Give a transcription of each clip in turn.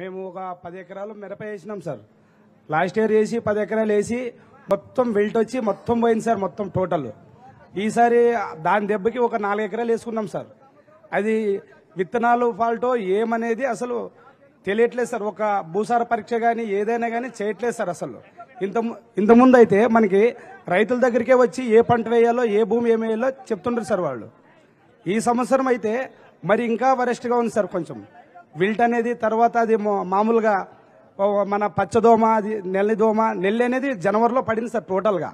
మేము ఒక పది ఎకరాలు మిరప వేసినాం సార్ లాస్ట్ ఇయర్ వేసి పది ఎకరాలు వేసి మొత్తం వెల్ట్ వచ్చి మొత్తం పోయింది సార్ మొత్తం టోటల్ ఈసారి దాని దెబ్బకి ఒక నాలుగు ఎకరాలు వేసుకున్నాం సార్ అది విత్తనాలు ఫాల్టో ఏమనేది అసలు తెలియట్లేదు సార్ ఒక భూసార పరీక్ష కానీ ఏదైనా కానీ చేయట్లేదు సార్ అసలు ఇంత ఇంతకుముందు అయితే మనకి రైతుల దగ్గరికే వచ్చి ఏ పంట వేయాలో ఏ భూమి ఏమి వేయాలో చెప్తుండ్రు సార్ వాళ్ళు ఈ సంవత్సరం అయితే మరి ఇంకా వరెస్ట్గా ఉంది సార్ కొంచెం విల్ట్ అనేది తర్వాత అది మామూలుగా మన పచ్చదోమ అది నెల్లిదోమ నెల్లి అనేది జనవరిలో పడింది సార్ టోటల్గా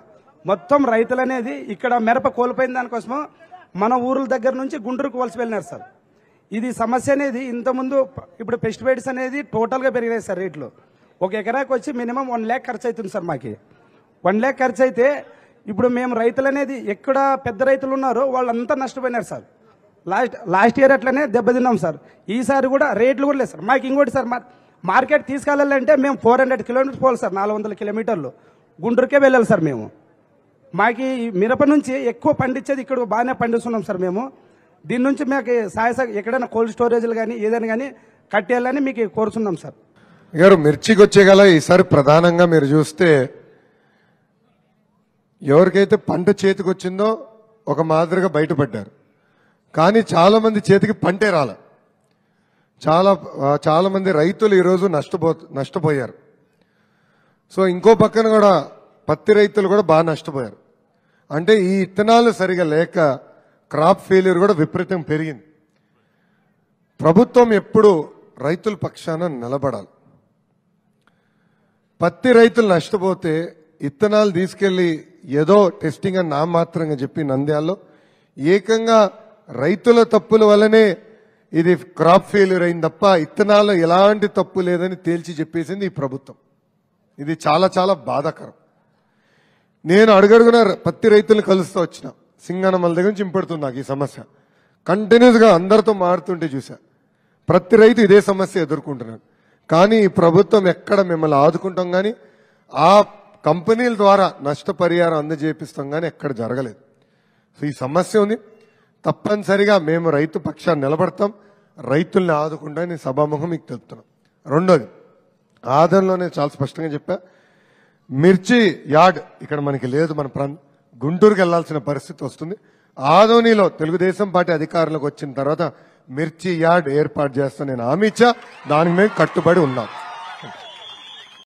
మొత్తం రైతులు అనేది ఇక్కడ మిరప కోల్పోయిన దానికోసం మన ఊర్ల దగ్గర నుంచి గుంటూరుకు వలసి వెళ్ళినారు సార్ ఇది సమస్య అనేది ఇంతకుముందు ఇప్పుడు పెస్టిసైడ్స్ అనేది టోటల్గా పెరిగినాయి సార్ రేట్లు ఒక ఎకరాకి వచ్చి మినిమం వన్ ల్యాక్ ఖర్చు అవుతుంది సార్ మాకు వన్ ల్యాక్ ఖర్చు అయితే ఇప్పుడు మేము రైతులు అనేది ఎక్కడ పెద్ద రైతులు ఉన్నారో వాళ్ళంతా నష్టపోయినారు సార్ లాస్ట్ లాస్ట్ ఇయర్ అట్లనే దెబ్బతిన్నాం సార్ ఈసారి కూడా రేట్లు కూడా లేదు సార్ మాకు ఇంకోటి సార్ మార్కెట్ తీసుకెళ్ళాలంటే మేము ఫోర్ హండ్రెడ్ కిలోమీటర్స్ పోవాలి సార్ నాలుగు వందల కిలోమీటర్లు గుండ్రుకే వెళ్ళాలి సార్ మేము మాకు మిరప నుంచి ఎక్కువ పండించేది ఇక్కడ బాగానే పండిస్తున్నాం సార్ మేము దీని నుంచి మాకు సాయస ఎక్కడైనా కోల్డ్ స్టోరేజ్లు కానీ ఏదైనా కానీ కట్టేయాలని మీకు కోరుతున్నాం సార్ గారు మిర్చికి వచ్చే గల ఈసారి ప్రధానంగా మీరు చూస్తే ఎవరికైతే పంట చేతికొచ్చిందో ఒక మాదిరిగా బయటపడ్డారు కానీ చాలామంది చేతికి పంటే రాల చాలా చాలామంది రైతులు ఈరోజు నష్టపో నష్టపోయారు సో ఇంకో పక్కన కూడా పత్తి రైతులు కూడా బాగా నష్టపోయారు అంటే ఈ ఇత్తనాలు సరిగా లేక క్రాప్ ఫెయిల్యూర్ కూడా విపరీతం పెరిగింది ప్రభుత్వం ఎప్పుడు రైతుల పక్షాన నిలబడాలి పత్తి రైతులు నష్టపోతే ఇత్తనాలు తీసుకెళ్లి ఏదో టెస్టింగ్ అని నామాత్రంగా చెప్పి నంద్యాల్లో ఏకంగా రైతుల తప్పుల వల్లనే ఇది క్రాప్ ఫెయిల్యూర్ అయింది తప్ప ఇత్తనాల్లో ఎలాంటి తప్పు లేదని తేల్చి చెప్పేసింది ఈ ప్రభుత్వం ఇది చాలా చాలా బాధాకరం నేను అడుగడుగున పత్తి రైతులను కలుస్తూ వచ్చిన సింగనమల దగ్గర నుంచి ఇంపడుతుంది నాకు ఈ సమస్య కంటిన్యూస్గా అందరితో మారుతుంటే చూసా ప్రతి రైతు ఇదే సమస్య ఎదుర్కొంటున్నాడు కానీ ఈ ప్రభుత్వం ఎక్కడ మిమ్మల్ని ఆదుకుంటాం కానీ ఆ కంపెనీల ద్వారా నష్టపరిహారం అందజేపిస్తాం కానీ ఎక్కడ జరగలేదు సో ఈ సమస్య ఉంది తప్పనిసరిగా మేము రైతు పక్షాన్ని నిలబడతాం రైతుల్ని ఆదుకుంటా నేను సభాముఖం మీకు తెలుపుతున్నాం రెండోది ఆదరణలో నేను చాలా స్పష్టంగా చెప్పా మిర్చి యార్డ్ ఇక్కడ మనకి లేదు మన ప్రాంతం గుంటూరుకి వెళ్లాల్సిన పరిస్థితి వస్తుంది ఆదోనిలో తెలుగుదేశం పార్టీ అధికారంలోకి వచ్చిన తర్వాత మిర్చి యార్డ్ ఏర్పాటు చేస్తా నేను హామీ ఇచ్చా దానికి మేము కట్టుబడి ఉన్నాం